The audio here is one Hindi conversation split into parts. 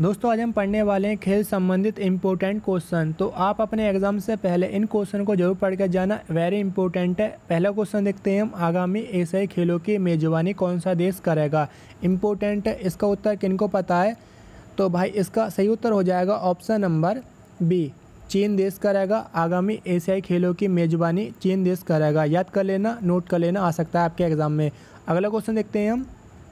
दोस्तों आज हम पढ़ने वाले हैं खेल संबंधित इम्पोर्टेंट क्वेश्चन तो आप अपने एग्जाम से पहले इन क्वेश्चन को जरूर पढ़ कर जाना वेरी इंपॉर्टेंट है पहला क्वेश्चन देखते हैं हम आगामी एशियाई खेलों की मेजबानी कौन सा देश करेगा इम्पोर्टेंट है इसका उत्तर किनको पता है तो भाई इसका सही उत्तर हो जाएगा ऑप्शन नंबर बी चीन देश करेगा आगामी एशियाई खेलों की मेजबानी चीन देश करेगा याद कर लेना नोट कर लेना आ सकता है आपके एग्ज़ाम में अगला क्वेश्चन देखते हैं हम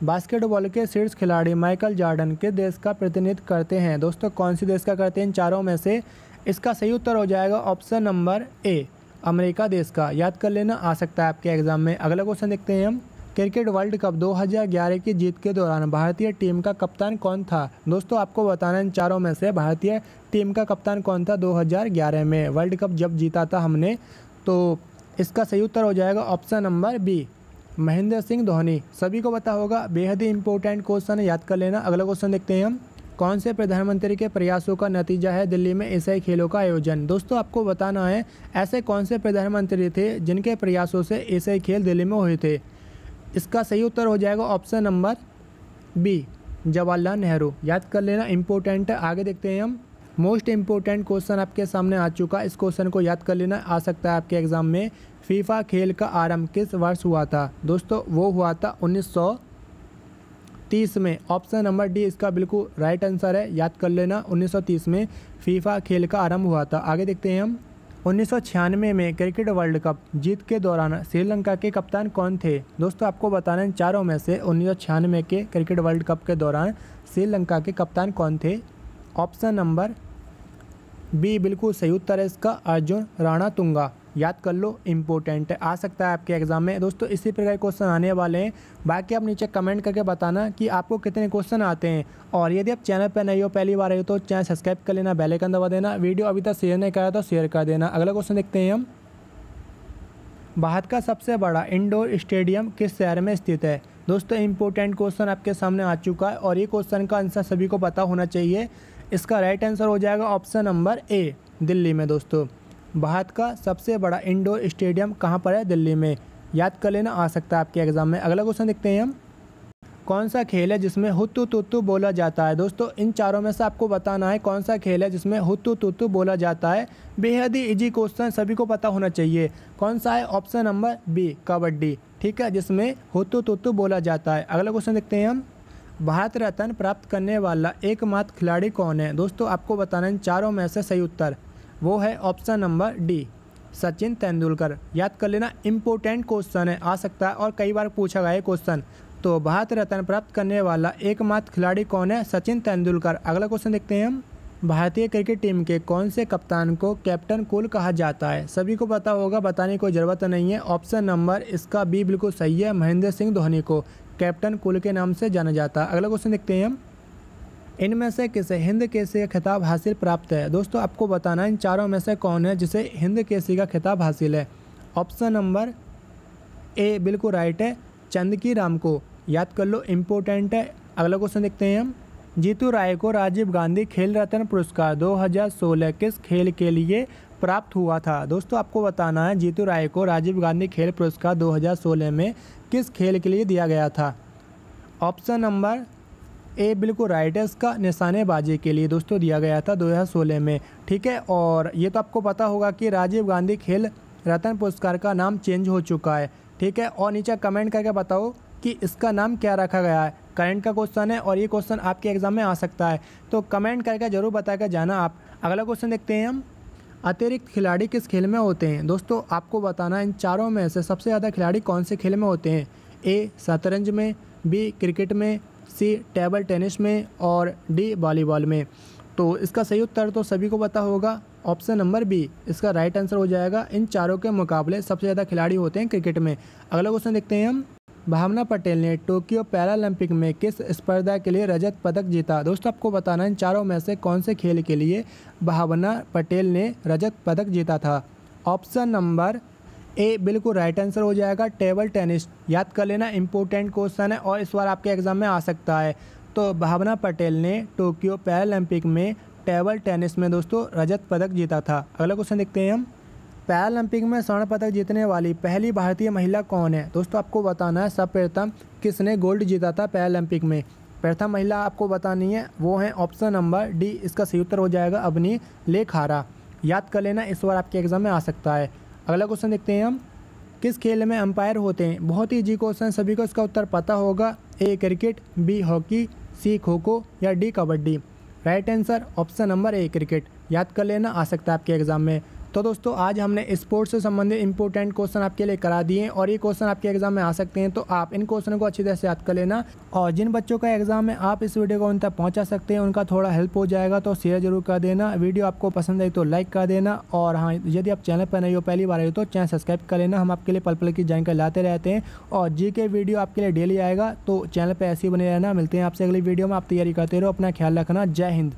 बास्केटबॉल के शीर्ष खिलाड़ी माइकल जॉर्डन के देश का प्रतिनिधित्व करते हैं दोस्तों कौन सी देश का करते हैं इन चारों में से इसका सही उत्तर हो जाएगा ऑप्शन नंबर ए अमेरिका देश का याद कर लेना आ सकता है आपके एग्जाम में अगला क्वेश्चन देखते हैं हम क्रिकेट वर्ल्ड कप 2011 की जीत के दौरान भारतीय टीम का कप्तान कौन था दोस्तों आपको बताना इन चारों में से भारतीय टीम का कप्तान कौन था 2011 में वर्ल्ड कप जब जीता था हमने तो इसका सही उत्तर हो जाएगा option number B Mahendra Singh Dhoni सभी को पता होगा बेहद ही इंपॉर्टेंट क्वेश्चन याद कर लेना अगला क्वेश्चन देखते हैं हम कौन से प्रधानमंत्री के प्रयासों का नतीजा है दिल्ली में एशियाई खेलों का आयोजन दोस्तों आपको बताना है ऐसे कौन से प्रधानमंत्री थे जिनके प्रयासों से एशियाई खेल दिल्ली में हुए थे इसका सही उत्तर हो जाएगा option number B Jawaharlal Nehru याद कर लेना इंपॉर्टेंट आगे देखते हैं हम मोस्ट इम्पोर्टेंट क्वेश्चन आपके सामने आ चुका इस क्वेश्चन को याद कर लेना आ सकता है आपके एग्ज़ाम में फीफा खेल का आरंभ किस वर्ष हुआ था दोस्तों वो हुआ था 1930 में ऑप्शन नंबर डी इसका बिल्कुल राइट आंसर है याद कर लेना 1930 में फीफा खेल का आरंभ हुआ था आगे देखते हैं हम उन्नीस में क्रिकेट वर्ल्ड कप जीत के दौरान श्रीलंका के कप्तान कौन थे दोस्तों आपको बताना है चारों में से उन्नीस के क्रिकेट वर्ल्ड कप के दौरान श्रीलंका के कप्तान कौन थे ऑप्शन नंबर बी बिल्कुल सही उत्तर है इसका अर्जुन राणा तुंगा याद कर लो इम्पोर्टेंट है आ सकता है आपके एग्जाम में दोस्तों इसी प्रकार के क्वेश्चन आने वाले हैं बाकी आप नीचे कमेंट करके बताना कि आपको कितने क्वेश्चन आते हैं और यदि आप चैनल पर नहीं हो पहली बार आए हो तो चैनल सब्सक्राइब कर लेना बेलाइकन दबा देना वीडियो अभी तक शेयर नहीं करा तो शेयर कर देना अगला क्वेश्चन देखते हैं हम भारत का सबसे बड़ा इंडोर स्टेडियम किस शहर में स्थित है दोस्तों इम्पोर्टेंट क्वेश्चन आपके सामने आ चुका है और ये क्वेश्चन का आंसर सभी को पता होना चाहिए इसका राइट आंसर हो जाएगा ऑप्शन नंबर ए दिल्ली में दोस्तों भारत का सबसे बड़ा इंडोर स्टेडियम कहाँ पर है दिल्ली में याद कर लेना आ सकता है आपके एग्जाम में अगला क्वेश्चन देखते हैं हम कौन सा खेल है जिसमें हुतु तुतु बोला जाता है दोस्तों इन चारों में से आपको बताना है कौन सा खेल है जिसमें हुतु तुतु बोला जाता है बेहद ही इजी क्वेश्चन सभी को पता होना चाहिए कौन सा है ऑप्शन नंबर बी कबड्डी ठीक है जिसमें हुतु तुतु बोला जाता है अगला क्वेश्चन देखते हैं हम भारत रत्न प्राप्त करने वाला एकमात्र खिलाड़ी कौन है दोस्तों आपको बताना इन चारों में से सही उत्तर वो है option number D Sachin Tendulkar याद कर लेना इम्पोर्टेंट क्वेश्चन है आ सकता है और कई बार पूछा गया क्वेश्चन तो भारत रत्न प्राप्त करने वाला एकमात्र खिलाड़ी कौन है सचिन तेंदुलकर अगला क्वेश्चन देखते हैं हम भारतीय क्रिकेट टीम के कौन से कप्तान को कैप्टन कुल कहा जाता है सभी को पता होगा बताने की ज़रूरत नहीं है ऑप्शन नंबर इसका बी बिल्कुल सही है महेंद्र सिंह धोनी को कैप्टन कुल के नाम से जाना जाता है अगला क्वेश्चन देखते हैं हम इनमें से किसे हिंद केसरी का खिताब हासिल प्राप्त है दोस्तों आपको बताना है इन चारों में से कौन है जिसे हिंद केसरी का खिताब हासिल है ऑप्शन नंबर ए बिल्कुल राइट है चंदकी राम को याद कर लो इम्पोर्टेंट है अगला क्वेश्चन देखते हैं हम जीतू राय को राजीव गांधी खेल रत्न पुरस्कार 2016 किस खेल के लिए प्राप्त हुआ था दोस्तों आपको बताना है जीतू राय को राजीव गांधी खेल पुरस्कार 2016 में किस खेल के लिए दिया गया था ऑप्शन नंबर ए बिल को का निशानेबाजी के लिए दोस्तों दिया गया था 2016 में ठीक है और ये तो आपको पता होगा कि राजीव गांधी खेल रत्न पुरस्कार का नाम चेंज हो चुका है ठीक है और नीचे कमेंट करके बताओ कि इसका नाम क्या रखा गया है करंट का क्वेश्चन है और ये क्वेश्चन आपके एग्जाम में आ सकता है तो कमेंट करके जरूर बता कर जाना आप अगला क्वेश्चन देखते हैं हम अतिरिक्त खिलाड़ी किस खेल में होते हैं दोस्तों आपको बताना इन चारों में से सबसे ज़्यादा खिलाड़ी कौन से खेल में होते हैं ए शतरंज में बी क्रिकेट में सी टेबल टेनिस में और डी वॉलीबॉल में तो इसका सही उत्तर तो सभी को पता होगा ऑप्शन नंबर बी इसका राइट आंसर हो जाएगा इन चारों के मुकाबले सबसे ज़्यादा खिलाड़ी होते हैं क्रिकेट में अगला क्वेश्चन देखते हैं हम भावना पटेल ने टोक्यो पैरालंपिक में किस स्पर्धा के लिए रजत पदक जीता दोस्तों आपको बताना इन चारों में से कौन से खेल के लिए भावना पटेल ने रजत पदक जीता था ऑप्शन नंबर ए बिल्कुल राइट आंसर हो जाएगा टेबल टेनिस याद कर लेना इंपॉर्टेंट क्वेश्चन है और इस बार आपके एग्ज़ाम में आ सकता है तो भावना पटेल ने टोक्यो पैरालंपिक में टेबल टेनिस में दोस्तों रजत पदक जीता था अगला क्वेश्चन देखते हैं हम पैरालंपिक में स्वर्ण पदक जीतने वाली पहली भारतीय महिला कौन है दोस्तों आपको बताना है सर्वप्रथम किसने गोल्ड जीता था पैरालंपिक में प्रथम महिला आपको बतानी है वो है ऑप्शन नंबर डी इसका सही उत्तर हो जाएगा अवनी लेखारा याद कर लेना इस बार आपके एग्ज़ाम में आ सकता है अगला क्वेश्चन देखते हैं हम किस खेल में अंपायर होते हैं बहुत ही ईजी क्वेश्चन सभी को इसका उत्तर पता होगा A cricket B hockey C kho kho या D kabaddi right answer option number A cricket याद कर लेना आ सकता है आपके एग्जाम में तो दोस्तों आज हमने स्पोर्ट्स से संबंधित इंपॉर्टेंट क्वेश्चन आपके लिए करा दिए और ये क्वेश्चन आपके एग्जाम में आ सकते हैं तो आप इन क्वेश्चन को अच्छी तरह से याद कर लेना और जिन बच्चों का एग्जाम है आप इस वीडियो को उन तक पहुँचा सकते हैं उनका थोड़ा हेल्प हो जाएगा तो शेयर जरूर कर देना वीडियो आपको पसंद आई तो लाइक कर देना और हाँ यदि आप चैनल पर नहीं हो पहली बार आए तो चैनल सब्सक्राइब कर लेना हम आपके लिए पल पल की जानकारी लाते रहते हैं और जी के वीडियो आपके लिए डेली आएगा तो चैनल पर ऐसे ही बने रहना मिलते हैं आपसे अगली वीडियो में आप तैयारी करते रहो अपना ख्याल रखना जय हिंद